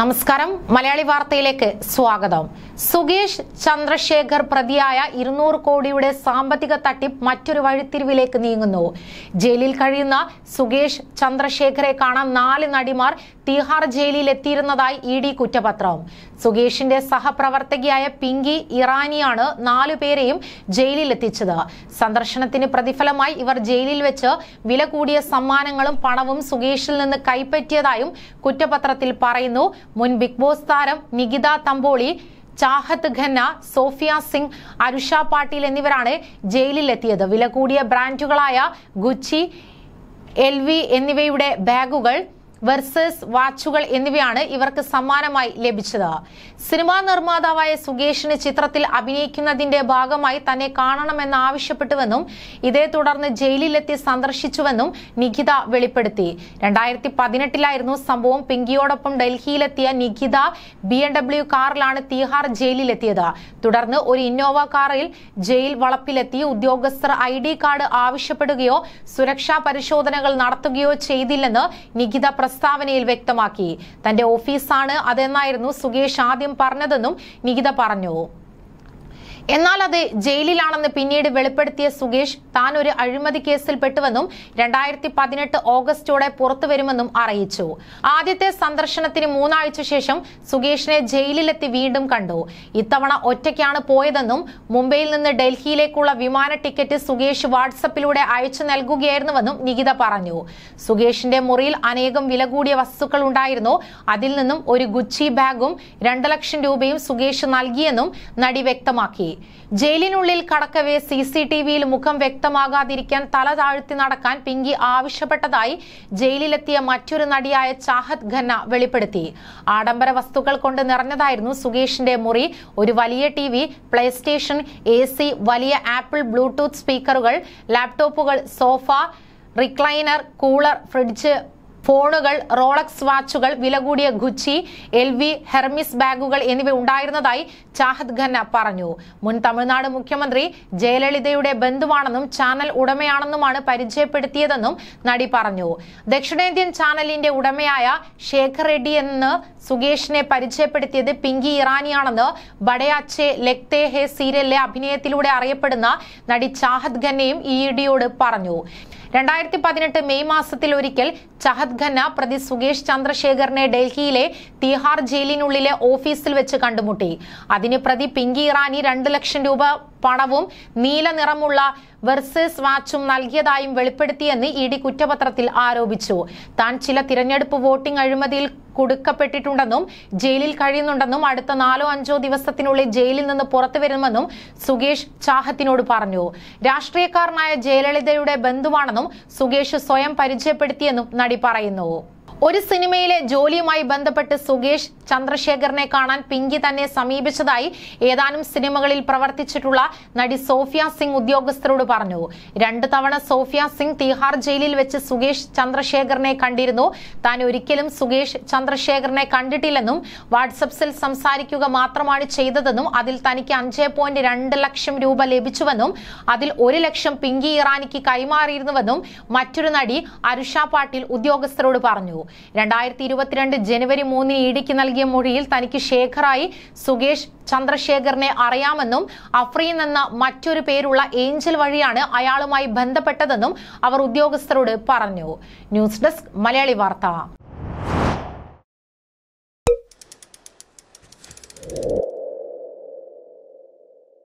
നമസ്കാരം മലയാളി വാർത്തയിലേക്ക് സ്വാഗതം സുകേഷ് ചന്ദ്രശേഖർ പ്രതിയായ ഇരുന്നൂറ് കോടിയുടെ സാമ്പത്തിക തട്ടിപ്പ് മറ്റൊരു വഴിത്തിരിവിലേക്ക് നീങ്ങുന്നു ജയിലിൽ കഴിയുന്ന സുകേഷ് ചന്ദ്രശേഖരെ കാണാൻ നാല് നടിമാർ തിഹാർ ജയിലിൽ എത്തിയിരുന്നതായി ഇ ഡി കുറ്റപത്രം സുകേഷിന്റെ സഹപ്രവർത്തകയായ പിങ്കി ഇറാനിയാണ് നാലുപേരെയും ജയിലിലെത്തിച്ചത് സന്ദർശനത്തിന് പ്രതിഫലമായി ഇവർ ജയിലിൽ വെച്ച് വില കൂടിയ സമ്മാനങ്ങളും പണവും സുകേഷിൽ നിന്ന് കൈപ്പറ്റിയതായും കുറ്റപത്രത്തിൽ പറയുന്നു മുൻ ബിഗ് ബോസ് താരം നികിത തമ്പോളി ചാഹത്ത് ഖന്ന സോഫിയ സിംഗ് അരുഷ പാട്ടീൽ എന്നിവരാണ് ജയിലിലെത്തിയത് വില കൂടിയ ബ്രാൻഡുകളായ ഗുച്ചി എൽ എന്നിവയുടെ ബാഗുകൾ വെർസസ് വാച്ചുകൾ എന്നിവയാണ് ഇവർക്ക് സമ്മാനമായി ലഭിച്ചത് സിനിമാ നിർമ്മാതാവായ സുകേഷിന് ചിത്രത്തിൽ അഭിനയിക്കുന്നതിന്റെ ഭാഗമായി തന്നെ കാണണമെന്ന് ആവശ്യപ്പെട്ടുവെന്നും ഇതേ തുടർന്ന് ജയിലിലെത്തി സന്ദർശിച്ചുവെന്നും നിഖിത വെളിപ്പെടുത്തി രണ്ടായിരത്തി പതിനെട്ടിലായിരുന്നു സംഭവം പിങ്കിയോടൊപ്പം ഡൽഹിയിലെത്തിയ നിഖിത ബി എം ഡബ്ല്യു കാറിലാണ് തീഹാർ ജയിലിലെത്തിയത് തുടർന്ന് ഒരു ഇന്നോവ കാറിൽ ജയിൽ വളപ്പിലെത്തി ഉദ്യോഗസ്ഥർ ഐ ഡി കാർഡ് ആവശ്യപ്പെടുകയോ സുരക്ഷാ പരിശോധനകൾ നടത്തുകയോ ചെയ്തില്ലെന്ന് നിഖിത പ്രസ്താവനയിൽ വ്യക്തമാക്കി തന്റെ ഓഫീസാണ് അതെന്നായിരുന്നു സുകേഷ് ആദ്യം പറഞ്ഞതെന്നും നികിത പറഞ്ഞു എന്നാൽ അത് ജയിലിലാണെന്ന് പിന്നീട് വെളിപ്പെടുത്തിയ സുകേഷ് താൻ ഒരു അഴിമതി കേസിൽ പെട്ടുവെന്നും രണ്ടായിരത്തി പതിനെട്ട് ഓഗസ്റ്റോടെ പുറത്തുവരുമെന്നും അറിയിച്ചു ആദ്യത്തെ സന്ദർശനത്തിന് മൂന്നാഴ്ച ശേഷം സുകേഷിനെ ജയിലിലെത്തി വീണ്ടും കണ്ടു ഇത്തവണ ഒറ്റയ്ക്കാണ് പോയതെന്നും മുംബൈയിൽ നിന്ന് ഡൽഹിയിലേക്കുള്ള വിമാന ടിക്കറ്റ് സുകേഷ് വാട്സപ്പിലൂടെ അയച്ചു നൽകുകയായിരുന്നുവെന്നും നികിത പറഞ്ഞു സുകേഷിന്റെ മുറിയിൽ അനേകം വില കൂടിയ വസ്തുക്കൾ ഉണ്ടായിരുന്നു അതിൽ നിന്നും ഒരു ഗുച്ചി ബാഗും രണ്ട് ലക്ഷം രൂപയും സുകേഷ് നൽകിയെന്നും നടി വ്യക്തമാക്കി ജയിലിനുള്ളിൽ കടക്കവെ സി സി ടി വിയിൽ മുഖം വ്യക്തമാകാതിരിക്കാൻ തല താഴ്ത്തി നടക്കാൻ പിങ്കി ആവശ്യപ്പെട്ടതായി ജയിലിലെത്തിയ മറ്റൊരു നടിയായ ചാഹത് ഖന്ന വെളിപ്പെടുത്തി ആഡംബര വസ്തുക്കൾ കൊണ്ട് നിറഞ്ഞതായിരുന്നു സുകേഷിന്റെ മുറി ഒരു വലിയ T V PlayStation A C വലിയ ആപ്പിൾ ബ്ലൂടൂത്ത് സ്പീക്കറുകൾ ലാപ്ടോപ്പുകൾ സോഫ റിക്ലൈനർ കൂളർ ഫ്രിഡ്ജ് ഫോണുകൾ റോളക്സ് വാച്ചുകൾ വില കൂടിയ ഗുച്ചി എൽ വി ഹെർമിസ് ബാഗുകൾ എന്നിവ ഉണ്ടായിരുന്നതായി ചാഹദ് ഖന്ന പറഞ്ഞു മുൻ തമിഴ്നാട് മുഖ്യമന്ത്രി ജയലളിതയുടെ ബന്ധുവാണെന്നും ചാനൽ ഉടമയാണെന്നുമാണ് പരിചയപ്പെടുത്തിയതെന്നും നടി പറഞ്ഞു ദക്ഷിണേന്ത്യൻ ചാനലിന്റെ ഉടമയായ ശേഖർ റെഡ്ഡി എന്ന് സുകേഷിനെ പരിചയപ്പെടുത്തിയത് പിങ്കി ഇറാനിയാണെന്ന് ബഡയാച്ചെ ലെക്തേ ഹെ സീരിയലിലെ അഭിനയത്തിലൂടെ അറിയപ്പെടുന്ന നടി ചാഹദ് ഖന്നയും ഇ പറഞ്ഞു രണ്ടായിരത്തി പതിനെട്ട് മെയ് മാസത്തിൽ ഒരിക്കൽ ചഹദ് ഖന്ന പ്രതി സുകേഷ് ചന്ദ്രശേഖറിനെ ഡൽഹിയിലെ തിഹാർ ജയിലിനുള്ളിലെ ഓഫീസിൽ വെച്ച് കണ്ടുമുട്ടി അതിന് പ്രതി പിങ്കി ഇറാനി രണ്ട് ലക്ഷം രൂപ പണവും നീല നിറമുള്ള വെർസസ് വാച്ചും നൽകിയതായും വെളിപ്പെടുത്തിയെന്ന് ഇ ഡി കുറ്റപത്രത്തിൽ ആരോപിച്ചു താൻ ചില തിരഞ്ഞെടുപ്പ് വോട്ടിംഗ് അഴിമതിയിൽ കൊടുക്കപ്പെട്ടിട്ടുണ്ടെന്നും ജയിലിൽ കഴിയുന്നുണ്ടെന്നും അടുത്ത നാലോ അഞ്ചോ ദിവസത്തിനുള്ളിൽ ജയിലിൽ നിന്ന് പുറത്തു വരുമെന്നും സുകേഷ് ചാഹത്തിനോട് പറഞ്ഞു രാഷ്ട്രീയക്കാരനായ ജയലളിതയുടെ ബന്ധുവാണെന്നും സുകേഷ് സ്വയം പരിചയപ്പെടുത്തിയെന്നും നടി പറയുന്നു ഒരു സിനിമയിലെ ജോലിയുമായി ബന്ധപ്പെട്ട് സുകേഷ് ചന്ദ്രശേഖറിനെ കാണാൻ പിങ്കി തന്നെ സമീപിച്ചതായി ഏതാനും സിനിമകളിൽ പ്രവർത്തിച്ചിട്ടുള്ള നടി സോഫിയ സിംഗ് ഉദ്യോഗസ്ഥരോട് പറഞ്ഞു രണ്ട് തവണ സോഫിയ സിംഗ് തിഹാർ ജയിലിൽ വെച്ച് സുകേഷ് ചന്ദ്രശേഖറിനെ കണ്ടിരുന്നു താൻ ഒരിക്കലും സുകേഷ് ചന്ദ്രശേഖറിനെ കണ്ടിട്ടില്ലെന്നും വാട്സപ്സിൽ സംസാരിക്കുക മാത്രമാണ് ചെയ്തതെന്നും അതിൽ തനിക്ക് അഞ്ച് പോയിന്റ് രണ്ട് ലക്ഷം രൂപ ലഭിച്ചുവെന്നും അതിൽ ഒരു ലക്ഷം പിങ്കി ഇറാനിക്ക് കൈമാറിയിരുന്നുവെന്നും മറ്റൊരു നടി അരുഷ പാട്ടീൽ ഉദ്യോഗസ്ഥരോട് പറഞ്ഞു രണ്ടായിരത്തി ഇരുപത്തിരണ്ട് ജനുവരി മൂന്നിന് ഇടിക്ക് നൽകിയ മൊഴിയിൽ തനിക്ക് ശേഖറായി സുകേഷ് ചന്ദ്രശേഖറിനെ അറിയാമെന്നും അഫ്രീൻ എന്ന മറ്റൊരു പേരുള്ള ഏഞ്ചൽ വഴിയാണ് അയാളുമായി ബന്ധപ്പെട്ടതെന്നും അവർ ഉദ്യോഗസ്ഥരോട് പറഞ്ഞു ന്യൂസ് ഡെസ്ക് മലയാളി വാർത്ത